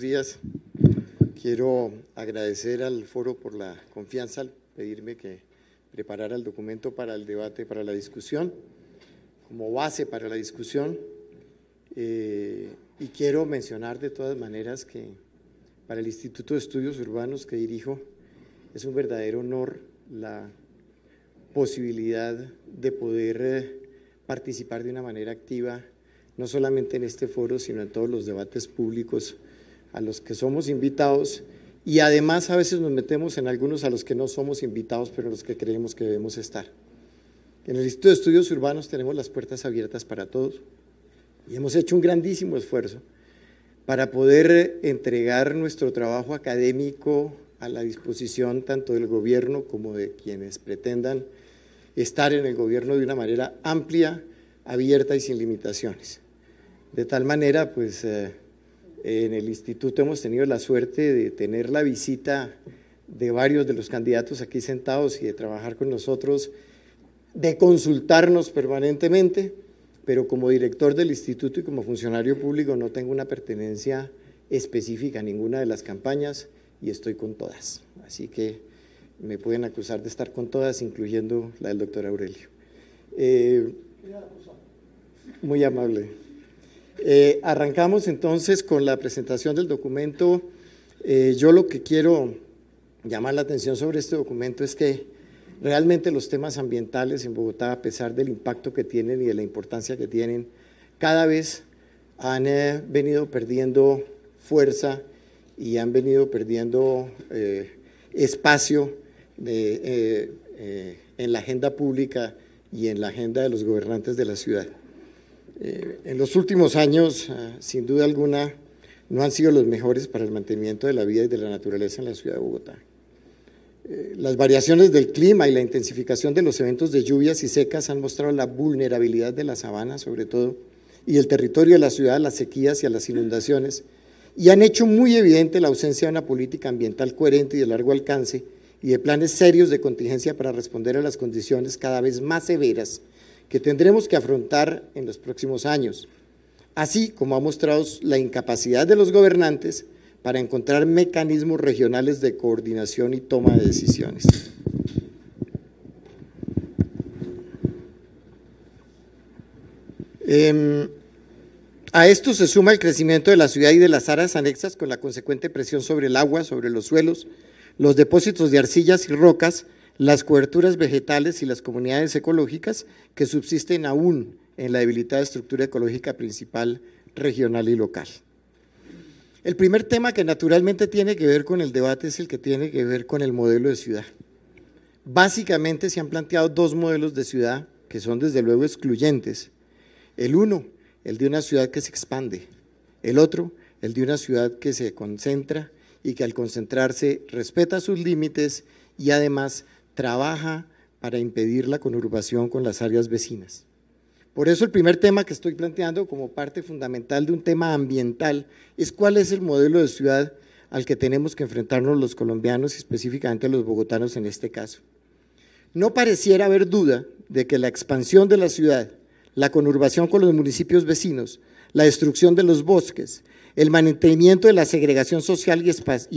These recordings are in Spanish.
días. Quiero agradecer al foro por la confianza al pedirme que preparara el documento para el debate, para la discusión, como base para la discusión. Eh, y quiero mencionar de todas maneras que para el Instituto de Estudios Urbanos que dirijo es un verdadero honor la posibilidad de poder eh, participar de una manera activa no solamente en este foro, sino en todos los debates públicos a los que somos invitados y además a veces nos metemos en algunos a los que no somos invitados, pero a los que creemos que debemos estar. En el Instituto de Estudios Urbanos tenemos las puertas abiertas para todos y hemos hecho un grandísimo esfuerzo para poder entregar nuestro trabajo académico a la disposición tanto del gobierno como de quienes pretendan estar en el gobierno de una manera amplia, abierta y sin limitaciones. De tal manera, pues... Eh, en el instituto hemos tenido la suerte de tener la visita de varios de los candidatos aquí sentados y de trabajar con nosotros, de consultarnos permanentemente, pero como director del instituto y como funcionario público no tengo una pertenencia específica a ninguna de las campañas y estoy con todas. Así que me pueden acusar de estar con todas, incluyendo la del doctor Aurelio. Eh, muy amable. Eh, arrancamos entonces con la presentación del documento. Eh, yo lo que quiero llamar la atención sobre este documento es que realmente los temas ambientales en Bogotá, a pesar del impacto que tienen y de la importancia que tienen, cada vez han eh, venido perdiendo fuerza y han venido perdiendo espacio en la agenda pública y en la agenda de los gobernantes de la ciudad. Eh, en los últimos años, ah, sin duda alguna, no han sido los mejores para el mantenimiento de la vida y de la naturaleza en la ciudad de Bogotá. Eh, las variaciones del clima y la intensificación de los eventos de lluvias y secas han mostrado la vulnerabilidad de la sabana, sobre todo, y el territorio de la ciudad a las sequías y a las inundaciones, y han hecho muy evidente la ausencia de una política ambiental coherente y de largo alcance y de planes serios de contingencia para responder a las condiciones cada vez más severas que tendremos que afrontar en los próximos años, así como ha mostrado la incapacidad de los gobernantes para encontrar mecanismos regionales de coordinación y toma de decisiones. Em, a esto se suma el crecimiento de la ciudad y de las áreas anexas con la consecuente presión sobre el agua, sobre los suelos, los depósitos de arcillas y rocas, las coberturas vegetales y las comunidades ecológicas que subsisten aún en la debilitada estructura ecológica principal regional y local. El primer tema que naturalmente tiene que ver con el debate es el que tiene que ver con el modelo de ciudad. Básicamente se han planteado dos modelos de ciudad que son desde luego excluyentes. El uno, el de una ciudad que se expande. El otro, el de una ciudad que se concentra y que al concentrarse respeta sus límites y además trabaja para impedir la conurbación con las áreas vecinas. Por eso el primer tema que estoy planteando como parte fundamental de un tema ambiental es cuál es el modelo de ciudad al que tenemos que enfrentarnos los colombianos y específicamente los bogotanos en este caso. No pareciera haber duda de que la expansión de la ciudad, la conurbación con los municipios vecinos, la destrucción de los bosques, el mantenimiento de la segregación social y,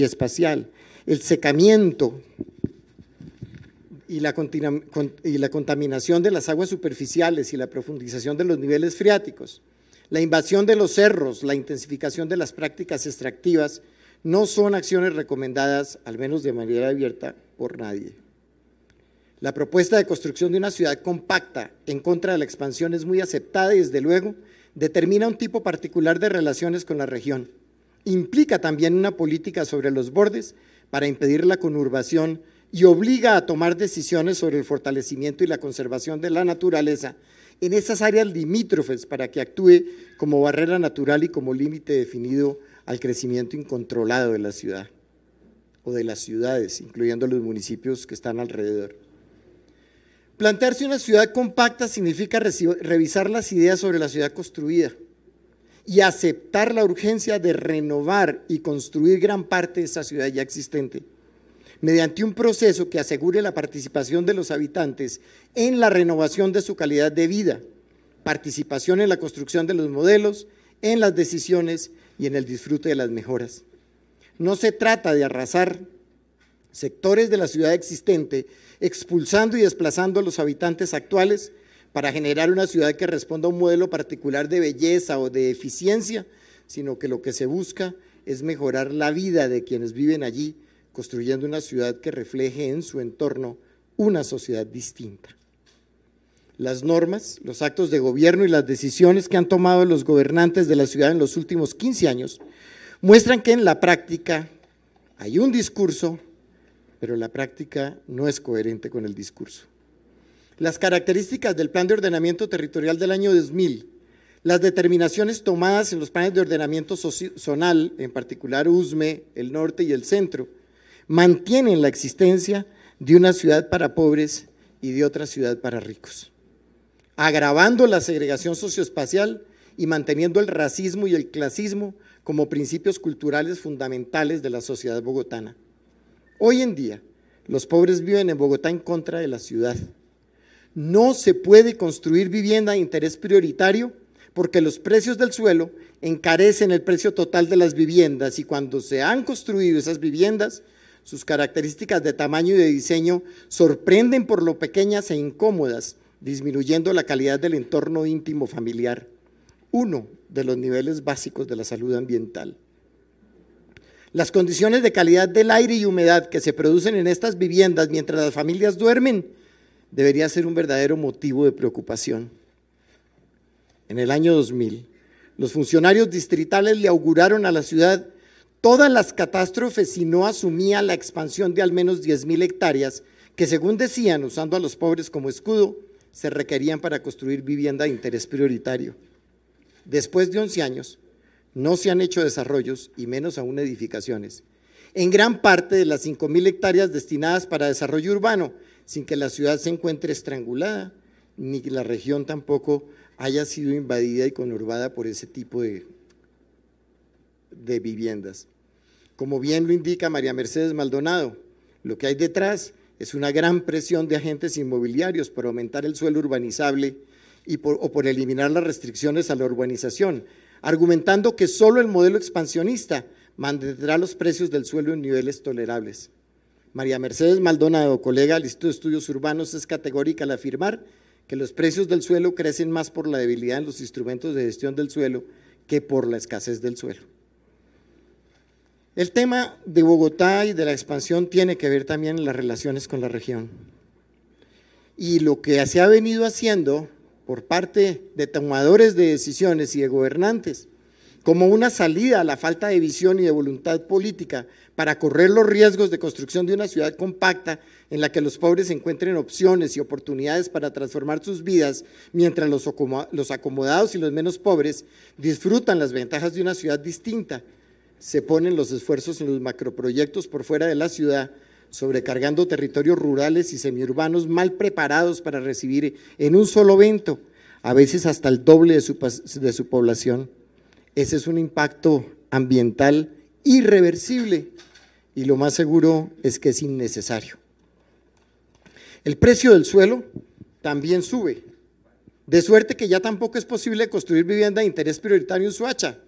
espacial, el secamiento y la, contaminación de las aguas superficiales y la profundización de los niveles freáticos, la invasión de los cerros, la intensificación de las prácticas extractivas, no son acciones recomendadas, al menos de manera abierta, por nadie. La propuesta de construcción de una ciudad compacta en contra de la expansión es muy aceptada y, desde luego, determina un tipo particular de relaciones con la región. Implica también una política sobre los bordes para impedir la conurbación y obliga a tomar decisiones sobre el fortalecimiento y la conservación de la naturaleza en esas áreas limítrofes para que actúe como barrera natural y como límite definido al crecimiento incontrolado de la ciudad o de las ciudades, incluyendo los municipios que están alrededor. Plantearse una ciudad compacta significa revisar las ideas sobre la ciudad construida y aceptar la urgencia de renovar y construir gran parte de esa ciudad ya existente mediante un proceso que asegure la participación de los habitantes en la renovación de su calidad de vida, participación en la construcción de los modelos, en las decisiones y en el disfrute de las mejoras. No se trata de arrasar sectores de la ciudad existente, expulsando y desplazando a los habitantes actuales para generar una ciudad que responda a un modelo particular de belleza o de eficiencia, sino que lo que se busca es mejorar la vida de quienes viven allí construyendo una ciudad que refleje en su entorno una sociedad distinta. Las normas, los actos de gobierno y las decisiones que han tomado los gobernantes de la ciudad en los últimos 15 años muestran que en la práctica hay un discurso, pero la práctica no es coherente con el discurso. Las características del Plan de Ordenamiento Territorial del año 2000 las determinaciones tomadas en los planes de ordenamiento zonal, en particular USME, el norte y el centro, mantienen la existencia de una ciudad para pobres y de otra ciudad para ricos, agravando la segregación socioespacial y manteniendo el racismo y el clasismo como principios culturales fundamentales de la sociedad bogotana. Hoy en día, los pobres viven en Bogotá en contra de la ciudad. No se puede construir vivienda de interés prioritario porque los precios del suelo encarecen el precio total de las viviendas y cuando se han construido esas viviendas, sus características de tamaño y de diseño sorprenden por lo pequeñas e incómodas, disminuyendo la calidad del entorno íntimo familiar, uno de los niveles básicos de la salud ambiental. Las condiciones de calidad del aire y humedad que se producen en estas viviendas mientras las familias duermen debería ser un verdadero motivo de preocupación. En el año 2000, los funcionarios distritales le auguraron a la ciudad todas las catástrofes si no asumía la expansión de al menos 10.000 hectáreas que, según decían, usando a los pobres como escudo, se requerían para construir vivienda de interés prioritario. Después de 11 años, no se han hecho desarrollos y menos aún edificaciones. En gran parte de las 5.000 hectáreas destinadas para desarrollo urbano, sin que la ciudad se encuentre estrangulada, ni la región tampoco haya sido invadida y conurbada por ese tipo de de viviendas. Como bien lo indica María Mercedes Maldonado, lo que hay detrás es una gran presión de agentes inmobiliarios por aumentar el suelo urbanizable y por, o por eliminar las restricciones a la urbanización, argumentando que solo el modelo expansionista mantendrá los precios del suelo en niveles tolerables. María Mercedes Maldonado, colega del Instituto de Estudios Urbanos, es categórica al afirmar que los precios del suelo crecen más por la debilidad en los instrumentos de gestión del suelo que por la escasez del suelo. El tema de Bogotá y de la expansión tiene que ver también las relaciones con la región. Y lo que se ha venido haciendo por parte de tomadores de decisiones y de gobernantes, como una salida a la falta de visión y de voluntad política para correr los riesgos de construcción de una ciudad compacta en la que los pobres encuentren opciones y oportunidades para transformar sus vidas, mientras los acomodados y los menos pobres disfrutan las ventajas de una ciudad distinta se ponen los esfuerzos en los macroproyectos por fuera de la ciudad, sobrecargando territorios rurales y semiurbanos mal preparados para recibir en un solo evento, a veces hasta el doble de su, población. Ese es un impacto ambiental irreversible y lo más seguro es que es innecesario. El precio del suelo también sube, de suerte que ya tampoco es posible construir vivienda de interés prioritario en Suacha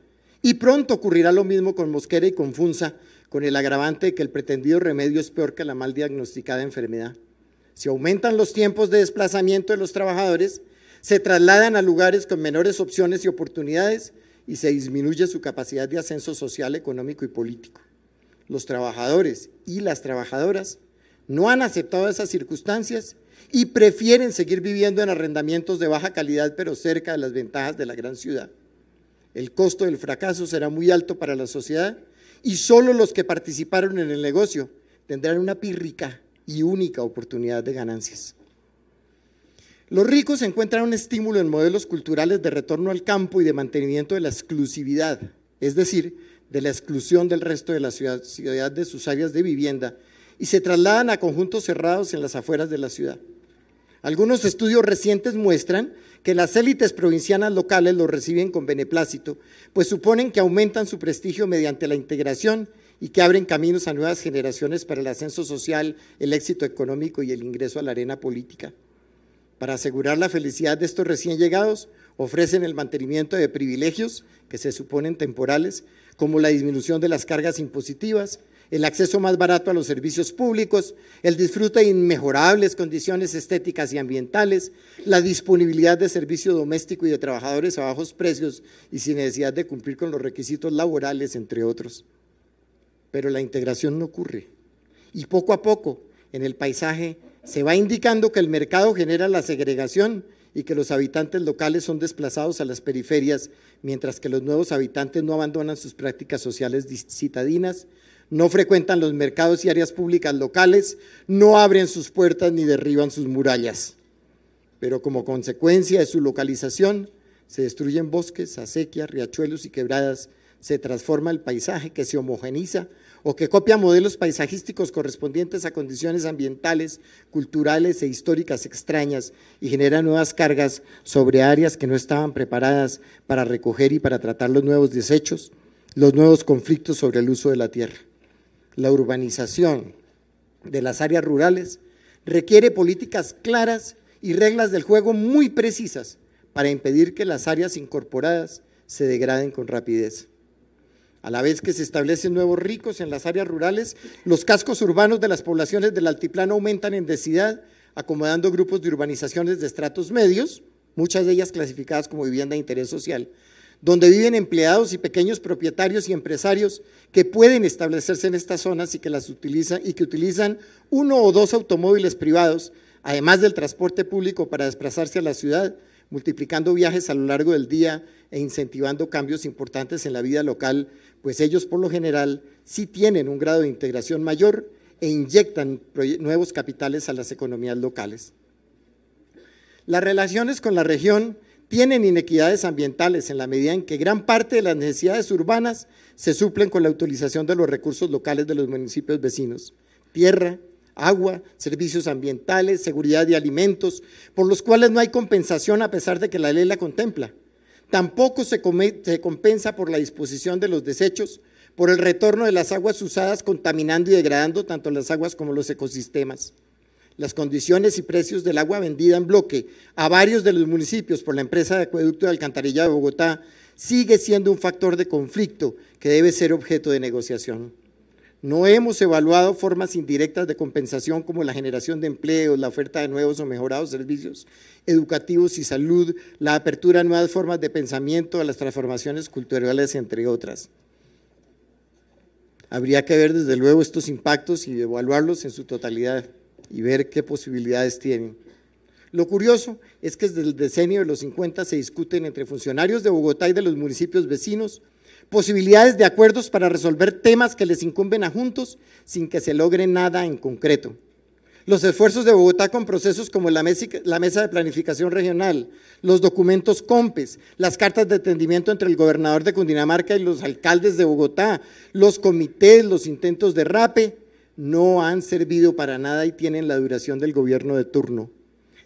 y pronto ocurrirá lo mismo con Mosquera y con Funza, con el agravante de que el pretendido remedio es peor que la mal diagnosticada enfermedad. Si aumentan los tiempos de desplazamiento de los trabajadores, se trasladan a lugares con menores opciones y oportunidades y se disminuye su capacidad de ascenso social, económico y político. Los trabajadores y las trabajadoras no han aceptado esas circunstancias y prefieren seguir viviendo en arrendamientos de baja calidad pero cerca de las ventajas de la gran ciudad. El costo del fracaso será muy alto para la sociedad y solo los que participaron en el negocio tendrán una pírrica y única oportunidad de ganancias. Los ricos encuentran un estímulo en modelos culturales de retorno al campo y de mantenimiento de la exclusividad, es decir, de la exclusión del resto de la ciudad, ciudad de sus áreas de vivienda, y se trasladan a conjuntos cerrados en las afueras de la ciudad. Algunos estudios recientes muestran que las élites provincianas locales lo reciben con beneplácito, pues suponen que aumentan su prestigio mediante la integración y que abren caminos a nuevas generaciones para el ascenso social, el éxito económico y el ingreso a la arena política. Para asegurar la felicidad de estos recién llegados, ofrecen el mantenimiento de privilegios que se suponen temporales, como la disminución de las cargas impositivas, el acceso más barato a los servicios públicos, el disfrute de inmejorables condiciones estéticas y ambientales, la disponibilidad de servicio doméstico y de trabajadores a bajos precios y sin necesidad de cumplir con los requisitos laborales, entre otros. Pero la integración no ocurre. Y poco a poco, en el paisaje, se va indicando que el mercado genera la segregación y que los habitantes locales son desplazados a las periferias, mientras que los nuevos habitantes no abandonan sus prácticas sociales citadinas, no frecuentan los mercados y áreas públicas locales, no abren sus puertas ni derriban sus murallas. Pero como consecuencia de su localización, se destruyen bosques, acequias, riachuelos y quebradas, se transforma el paisaje que se homogeniza o que copia modelos paisajísticos correspondientes a condiciones ambientales, culturales e históricas extrañas y genera nuevas cargas sobre áreas que no estaban preparadas para recoger y para tratar los nuevos desechos, los nuevos conflictos sobre el uso de la tierra la urbanización de las áreas rurales requiere políticas claras y reglas del juego muy precisas para impedir que las áreas incorporadas se degraden con rapidez. A la vez que se establecen nuevos ricos en las áreas rurales, los cascos urbanos de las poblaciones del altiplano aumentan en densidad, acomodando grupos de urbanizaciones de estratos medios, muchas de ellas clasificadas como vivienda de interés social, donde viven empleados y pequeños propietarios y empresarios que pueden establecerse en estas zonas y que las utilizan y que utilizan uno o dos automóviles privados, además del transporte público para desplazarse a la ciudad, multiplicando viajes a lo largo del día e incentivando cambios importantes en la vida local, pues ellos por lo general sí tienen un grado de integración mayor e inyectan nuevos capitales a las economías locales. Las relaciones con la región tienen inequidades ambientales en la medida en que gran parte de las necesidades urbanas se suplen con la utilización de los recursos locales de los municipios vecinos, tierra, agua, servicios ambientales, seguridad de alimentos, por los cuales no hay compensación a pesar de que la ley la contempla. Tampoco se, se compensa por la disposición de los desechos, por el retorno de las aguas usadas contaminando y degradando tanto las aguas como los ecosistemas las condiciones y precios del agua vendida en bloque a varios de los municipios por la empresa de acueducto de alcantarilla de Bogotá sigue siendo un factor de conflicto que debe ser objeto de negociación. No hemos evaluado formas indirectas de compensación como la generación de empleos, la oferta de nuevos o mejorados servicios educativos y salud, la apertura a nuevas formas de pensamiento, a las transformaciones culturales, entre otras. Habría que ver desde luego estos impactos y evaluarlos en su totalidad y ver qué posibilidades tienen. Lo curioso es que desde el decenio de los 50 se discuten entre funcionarios de Bogotá y de los municipios vecinos posibilidades de acuerdos para resolver temas que les incumben a juntos sin que se logre nada en concreto. Los esfuerzos de Bogotá con procesos como la, mesa de planificación regional, los documentos COMPES, las cartas de atendimiento entre el gobernador de Cundinamarca y los alcaldes de Bogotá, los comités, los intentos de RAPE, no han servido para nada y tienen la duración del gobierno de turno.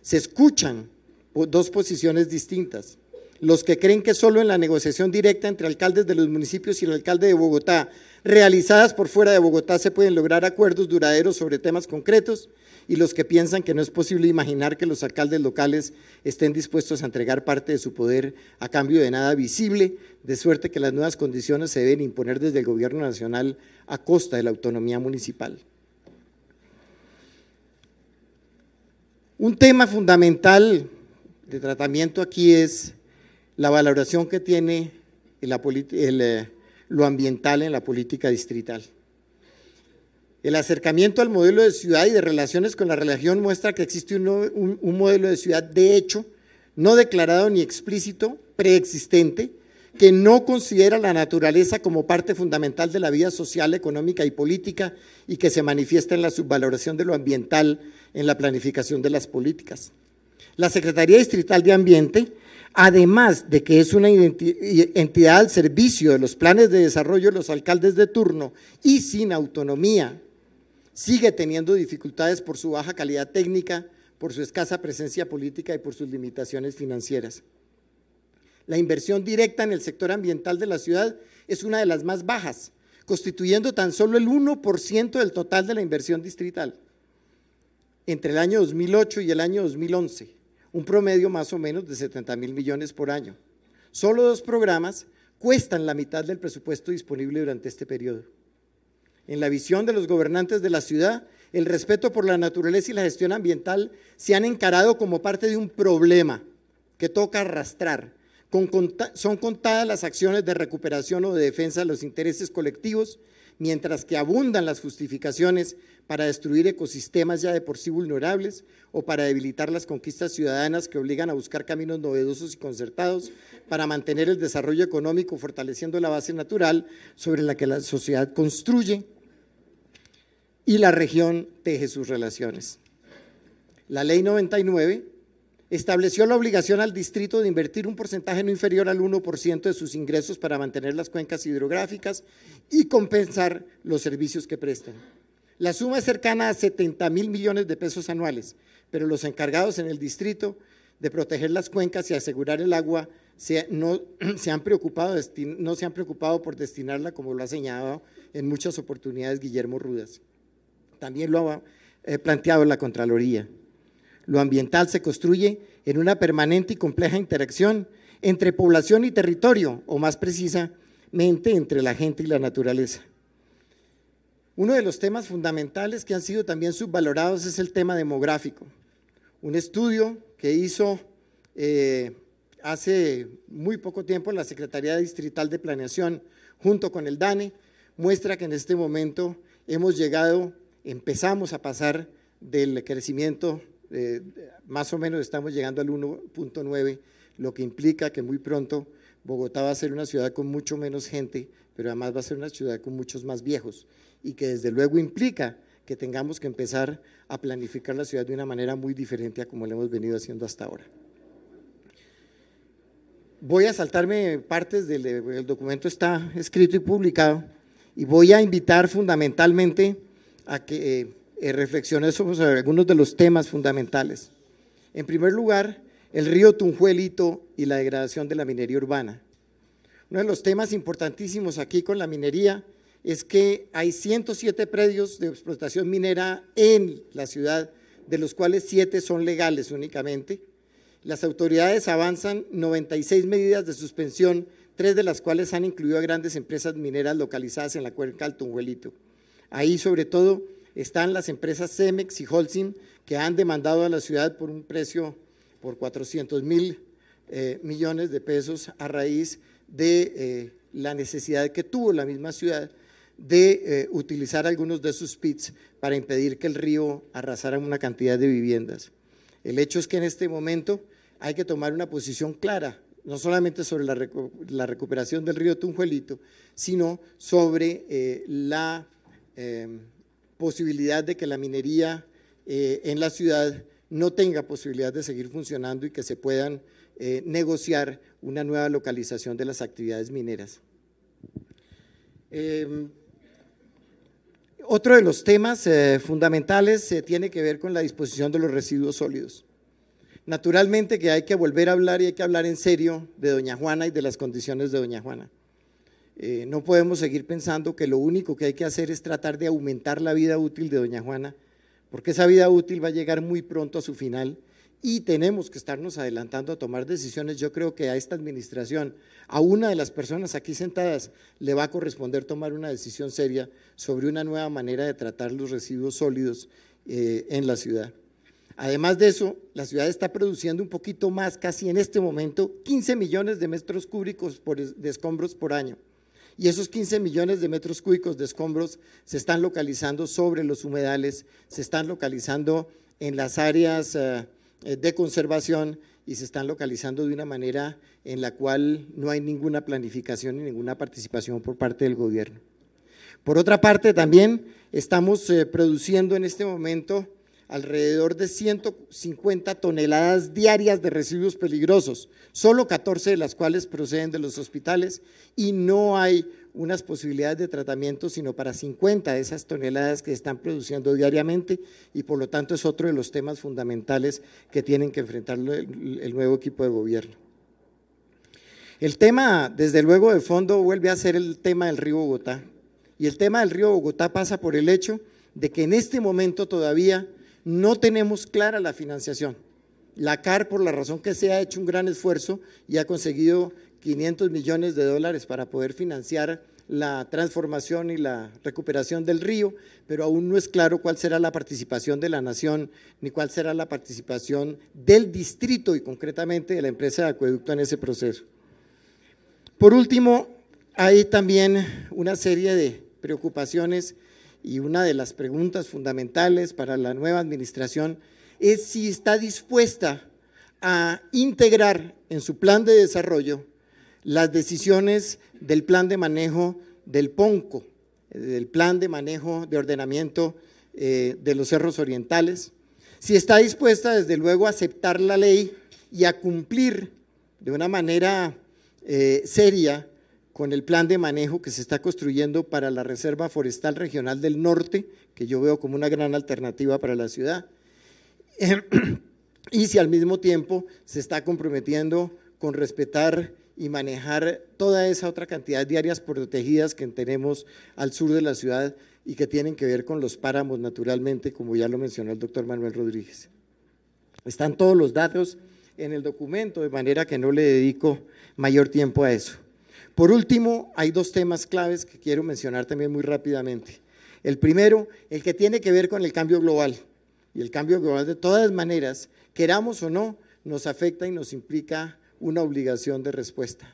Se escuchan dos posiciones distintas. Los que creen que solo en la negociación directa entre alcaldes de los municipios y el alcalde de Bogotá, realizadas por fuera de Bogotá, se pueden lograr acuerdos duraderos sobre temas concretos, y los que piensan que no es posible imaginar que los alcaldes locales estén dispuestos a entregar parte de su poder a cambio de nada visible, de suerte que las nuevas condiciones se deben imponer desde el gobierno nacional a costa de la autonomía municipal. Un tema fundamental de tratamiento aquí es la valoración que tiene eh, lo ambiental en la política distrital. El acercamiento al modelo de ciudad y de relaciones con la religión muestra que existe un, modelo de ciudad de hecho, no declarado ni explícito, preexistente, que no considera la naturaleza como parte fundamental de la vida social, económica y política y que se manifiesta en la subvaloración de lo ambiental en la planificación de las políticas. La Secretaría Distrital de Ambiente, además de que es una entidad al servicio de los planes de desarrollo de los alcaldes de turno y sin autonomía sigue teniendo dificultades por su baja calidad técnica, por su escasa presencia política y por sus limitaciones financieras. La inversión directa en el sector ambiental de la ciudad es una de las más bajas, constituyendo tan solo el 1% del total de la inversión distrital entre el año 2008 y el año 2011, un promedio más o menos de 70 mil millones por año. Solo dos programas cuestan la mitad del presupuesto disponible durante este periodo. En la visión de los gobernantes de la ciudad, el respeto por la naturaleza y la gestión ambiental se han encarado como parte de un problema que toca arrastrar. son contadas las acciones de recuperación o de defensa de los intereses colectivos, mientras que abundan las justificaciones para destruir ecosistemas ya de por sí vulnerables o para debilitar las conquistas ciudadanas que obligan a buscar caminos novedosos y concertados para mantener el desarrollo económico, fortaleciendo la base natural sobre la que la sociedad construye y la región teje sus relaciones. La ley 99 estableció la obligación al distrito de invertir un porcentaje no inferior al 1% de sus ingresos para mantener las cuencas hidrográficas y compensar los servicios que prestan. La suma es cercana a 70 mil millones de pesos anuales, pero los encargados en el distrito de proteger las cuencas y asegurar el agua no, se han preocupado, no se han preocupado por destinarla como lo ha señalado en muchas oportunidades Guillermo Rudas también lo ha eh, planteado la Contraloría. Lo ambiental se construye en una permanente y compleja interacción entre población y territorio, o más precisamente entre la gente y la naturaleza. Uno de los temas fundamentales que han sido también subvalorados es el tema demográfico. Un estudio que hizo eh, hace muy poco tiempo la Secretaría Distrital de Planeación junto con el DANE muestra que en este momento hemos llegado empezamos a pasar del crecimiento, eh, más o menos estamos llegando al 1.9, lo que implica que muy pronto Bogotá va a ser una ciudad con mucho menos gente, pero además va a ser una ciudad con muchos más viejos y que desde luego implica que tengamos que empezar a planificar la ciudad de una manera muy diferente a como lo hemos venido haciendo hasta ahora. Voy a saltarme partes del documento, está escrito y publicado, y voy a invitar fundamentalmente a que eh, reflexione sobre algunos de los temas fundamentales. En primer lugar, el río Tunjuelito y la degradación de la minería urbana. Uno de los temas importantísimos aquí con la minería es que hay 107 predios de explotación minera en la ciudad, de los cuales 7 son legales únicamente. Las autoridades avanzan 96 medidas de suspensión, tres de las cuales han incluido a grandes empresas mineras localizadas en la cuenca del Tunjuelito. Ahí sobre todo están las empresas Cemex y Holcim que han demandado a la ciudad por un precio por 400 mil eh, millones de pesos a raíz de eh, la necesidad que tuvo la misma ciudad de eh, utilizar algunos de sus pits para impedir que el río arrasara una cantidad de viviendas. El hecho es que en este momento hay que tomar una posición clara, no solamente sobre la recuperación del río Tunjuelito, sino sobre la Em, posibilidad de que la minería eh, en la ciudad no tenga posibilidad de seguir funcionando y que se puedan eh, negociar una nueva localización de las actividades mineras. Em, otro de los temas eh, fundamentales tiene que ver con la disposición de los residuos sólidos. Naturalmente que hay que volver a hablar y hay que hablar en serio de Doña Juana y de las condiciones de Doña Juana. Eh, no podemos seguir pensando que lo único que hay que hacer es tratar de aumentar la vida útil de doña Juana, porque esa vida útil va a llegar muy pronto a su final y tenemos que estarnos adelantando a tomar decisiones. Yo creo que a esta administración, a una de las personas aquí sentadas, le va a corresponder tomar una decisión seria sobre una nueva manera de tratar los residuos sólidos eh, en la ciudad. Además de eso, la ciudad está produciendo un poquito más, casi en este momento, 15 millones de metros cúbicos de escombros por año y esos 15 millones de metros cúbicos de escombros se están localizando sobre los humedales, se están localizando en las áreas eh, eh, de conservación y se están localizando de una manera en la cual no hay ninguna planificación ni ninguna participación por parte del gobierno. Por otra parte, también estamos eh, produciendo en este momento alrededor de 150 toneladas diarias de residuos peligrosos, solo 14 de las cuales proceden de los hospitales y no hay unas posibilidades de tratamiento sino para 50 de esas toneladas que se están produciendo diariamente y por lo tanto es otro de los temas fundamentales que tienen que enfrentar el nuevo equipo de gobierno. El tema, desde luego, de fondo vuelve a ser el tema del río Bogotá y el tema del río Bogotá pasa por el hecho de que en este momento todavía no tenemos clara la financiación. La CAR, por la razón que se ha hecho un gran esfuerzo y ha conseguido 500 millones de dólares para poder financiar la transformación y la recuperación del río, pero aún no es claro cuál será la participación de la nación ni cuál será la participación del distrito y concretamente de la empresa de acueducto en ese proceso. Por último, hay también una serie de preocupaciones y una de las preguntas fundamentales para la nueva administración es si está dispuesta a integrar en su plan de desarrollo las decisiones del plan de manejo del PONCO, del plan de manejo de ordenamiento eh, de los cerros orientales, si está dispuesta desde luego a aceptar la ley y a cumplir de una manera eh, seria con el plan de manejo que se está construyendo para la Reserva Forestal Regional del Norte, que yo veo como una gran alternativa para la ciudad, y si al mismo tiempo se está comprometiendo con respetar y manejar toda esa otra cantidad de áreas protegidas que tenemos al sur de la ciudad y que tienen que ver con los páramos naturalmente, como ya lo mencionó el doctor Manuel Rodríguez. Están todos los datos en el documento, de manera que no le dedico mayor tiempo a eso. Por último, hay dos temas claves que quiero mencionar también muy rápidamente. El primero, el que tiene que ver con el cambio global. Y el cambio global, de todas maneras, queramos o no, nos afecta y nos implica una obligación de respuesta.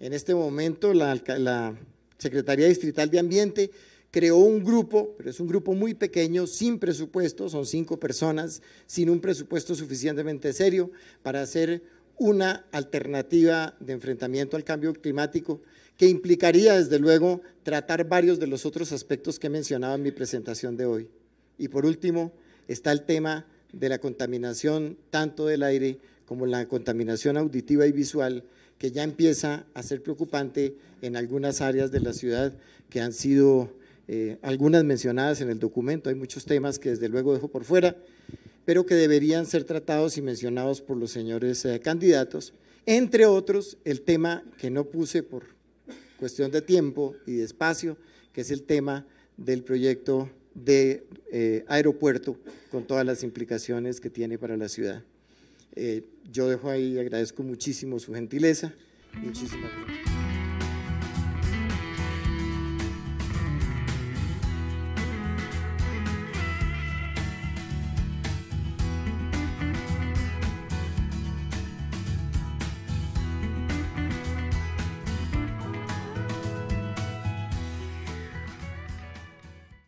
En este momento, la, Secretaría Distrital de Ambiente creó un grupo, pero es un grupo muy pequeño, sin presupuesto, son cinco personas, sin un presupuesto suficientemente serio para hacer una alternativa de enfrentamiento al cambio climático que implicaría, desde luego, tratar varios de los otros aspectos que mencionaba en mi presentación de hoy. Y por último, está el tema de la contaminación tanto del aire como la contaminación auditiva y visual, que ya empieza a ser preocupante en algunas áreas de la ciudad que han sido eh, algunas mencionadas en el documento. Hay muchos temas que desde luego dejo por fuera pero que deberían ser tratados y mencionados por los señores eh, candidatos. Entre otros, el tema que no puse por cuestión de tiempo y de espacio, que es el tema del proyecto de eh, aeropuerto con todas las implicaciones que tiene para la ciudad. Eh, yo dejo ahí, agradezco muchísimo su gentileza. Muchísimas gracias.